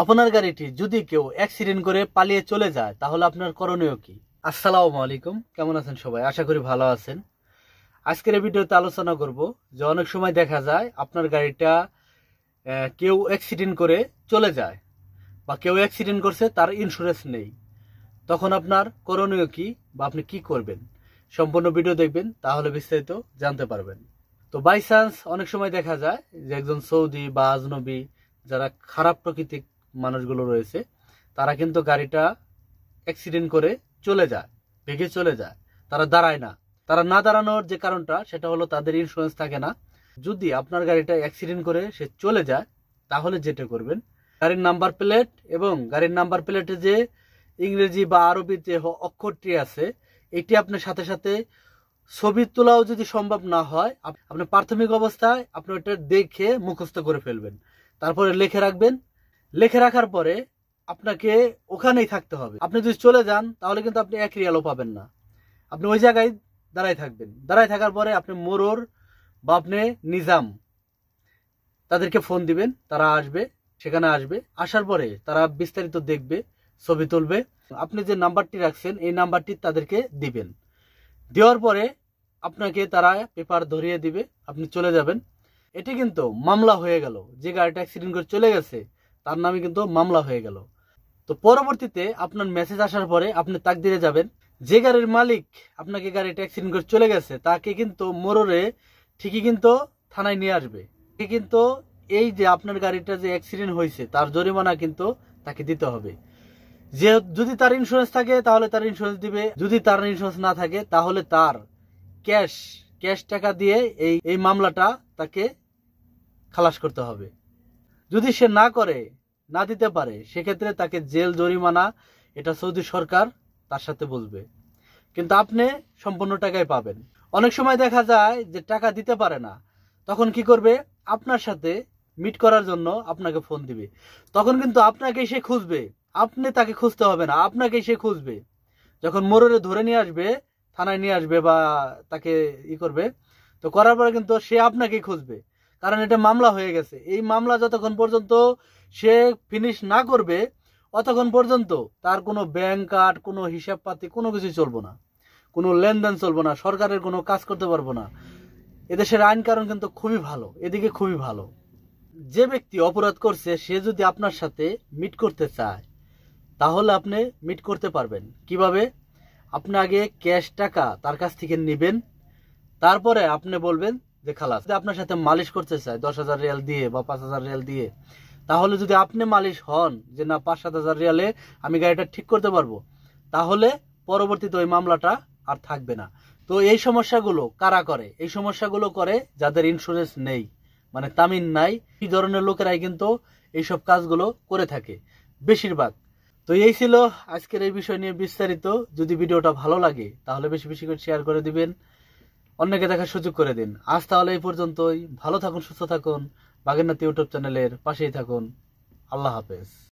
আপনার গাড়িটি যদি কেউ অ্যাক্সিডেন্ট করে পালিয়ে চলে যায় তাহলে আপনার করণীয় কি আসসালামু আলাইকুম কেমন আছেন সবাই আশা করি ভালো আছেন আজকের এই ভিডিওতে আলোচনা করব যে অনেক সময় দেখা যায় আপনার গাড়িটা কেউ অ্যাক্সিডেন্ট করে চলে যায় বা কেউ অ্যাক্সিডেন্ট করছে তার ইন্স্যুরেন্স নেই তখন আপনার করণীয় কি বা আপনি কি করবেন সম্পূর্ণ ভিডিও দেখবেন তাহলে বিস্তারিত জানতে পারবেন তো বাই চান্স অনেক সময় দেখা যায় যে একজন সৌদি বা আজনবী যারা খারাপ প্রকৃতিক মানুষগুলো রয়েছে তারা কিন্তু গাড়িটা অ্যাক্সিডেন্ট করে চলে যায় ভেঙে চলে যায় তারা দাঁড়ায় না তারা না দাঁড়ানোর যে কারণটা সেটা হলো তাদের ইন্স্যুরেন্স থাকে না যদি আপনার গাড়িটা অ্যাক্সিডেন্ট করে সে চলে যায় তাহলে যেটা করবেন গাড়ির নাম্বার প্লেট এবং গাড়ির নাম্বার প্লেটে যে ইংরেজি বা আরবির যে অক্ষরটি আছে এটি আপনার সাথে সাথে ছবি তোলাও যদি সম্ভব না হয় আপনি প্রাথমিক অবস্থায় আপনি ওটা দেখে মুখস্থ করে ফেলবেন তারপরে লিখে রাখবেন লেখে রাখার পরে আপনাকে ওখানেই থাকতে হবে আপনি যদি চলে যান তাহলে কিন্তু আপনি এক রিয়ালও পাবেন না আপনি ওই জায়গায় দাঁড়ায় থাকবেন দাঁড়ায় থাকার পরে আপনি মোরর বা আপনি নিজাম তাদেরকে ফোন দিবেন তারা আসবে সেখানে আসবে আসার পরে তারা বিস্তারিত দেখবে ছবি তুলবে আপনি যে নাম্বারটি রাখছেন এই নাম্বারটি তাদেরকে দিবেন দেওয়ার পরে আপনাকে তারা পেপার ধরিয়ে দিবে আপনি চলে যাবেন এটি কিন্তু মামলা হয়ে গেল যে গাড়িটা অ্যাক্সিডেন্ট করে চলে গেছে তার নামে কিন্তু মামলা হয়ে গেল তো পরবর্তীতে আপনার মেসেজ আসার পরে আপনি তাক দিয়ে যাবেন যে গাড়ির মালিক আপনাকে গাড়িটা অ্যাক্সিডেন্ট করে চলে গেছে তাকে কিন্তু মোররে ঠিকই কিন্তু থানায় নিয়ে আসবে কিন্তু এই যে আপনার গাড়িটা যে অ্যাক্সিডেন্ট হয়েছে তার জরিমানা কিন্তু তাকে দিতে হবে যে যদি তার ইন্স্যুরেন্স থাকে তাহলে তার ইন্স্যুরেন্স দিবে যদি তার ইন্স্যুরেন্স না থাকে তাহলে তার ক্যাশ ক্যাশ টাকা দিয়ে এই এই মামলাটা তাকে খালাস করতে হবে যদি সে না করে না দিতে পারে সেক্ষেত্রে তাকে জেল জরিমানা এটা সৌদি সরকার তার সাথে বলবে কিন্তু আপনি সম্পূর্ণ টাকাই পাবেন অনেক সময় দেখা যায় যে টাকা দিতে পারে না তখন কি করবে আপনার সাথে মিট করার জন্য আপনাকে ফোন দিবে তখন কিন্তু আপনাকে সে খুঁজবে আপনি তাকে খুঁজতে হবে না আপনাকে সে খুঁজবে যখন মোরে ধরে নিয়ে আসবে থানায় নিয়ে আসবে বা তাকে ই করবে তো করার পরে কিন্তু সে আপনাকেই খুঁজবে কারণ এটা মামলা হয়ে গেছে এই মামলা যতক্ষণ পর্যন্ত সে ফিনিশ না করবে অতক্ষণ পর্যন্ত তার কোনো ব্যাংক কার্ড কোনো হিসাবপাতি কোনো কিছু চলবো না কোনো লেনদেন চলবো না সরকারের কোনো কাজ করতে পারবো না এদেশের আইন কারণ কিন্তু খুবই ভালো এদিকে খুবই ভালো যে ব্যক্তি অপরাধ করছে সে যদি আপনার সাথে মিট করতে চায় তাহলে আপনি মিট করতে পারবেন কিভাবে আপনি আগে ক্যাশ টাকা তার কাছ থেকে নেবেন তারপরে আপনি বলবেন যে খালাস আপনার সাথে মালিশ করতে চায় দশ হাজার রিয়াল দিয়ে বা পাঁচ হাজার রিয়াল দিয়ে তাহলে যদি আপনি মালিশ হন যে না পাঁচ সাত হাজার রিয়ালে আমি গাড়িটা ঠিক করতে পারবো তাহলে পরবর্তীতে ওই মামলাটা আর থাকবে না তো এই সমস্যাগুলো কারা করে এই সমস্যাগুলো করে যাদের ইন্স্যুরেন্স নেই মানে তামিন নাই এই ধরনের লোকেরাই কিন্তু এইসব কাজগুলো করে থাকে বেশিরভাগ তো এই ছিল আজকের এই বিষয় নিয়ে বিস্তারিত যদি ভিডিওটা ভালো লাগে তাহলে বেশি বেশি করে শেয়ার করে দিবেন অন্যকে দেখার সুযোগ করে দিন আজ তাহলে এই পর্যন্তই ভালো থাকুন সুস্থ থাকুন বাগেরনাথ ইউটিউব চ্যানেলের পাশেই থাকুন আল্লাহ হাফেজ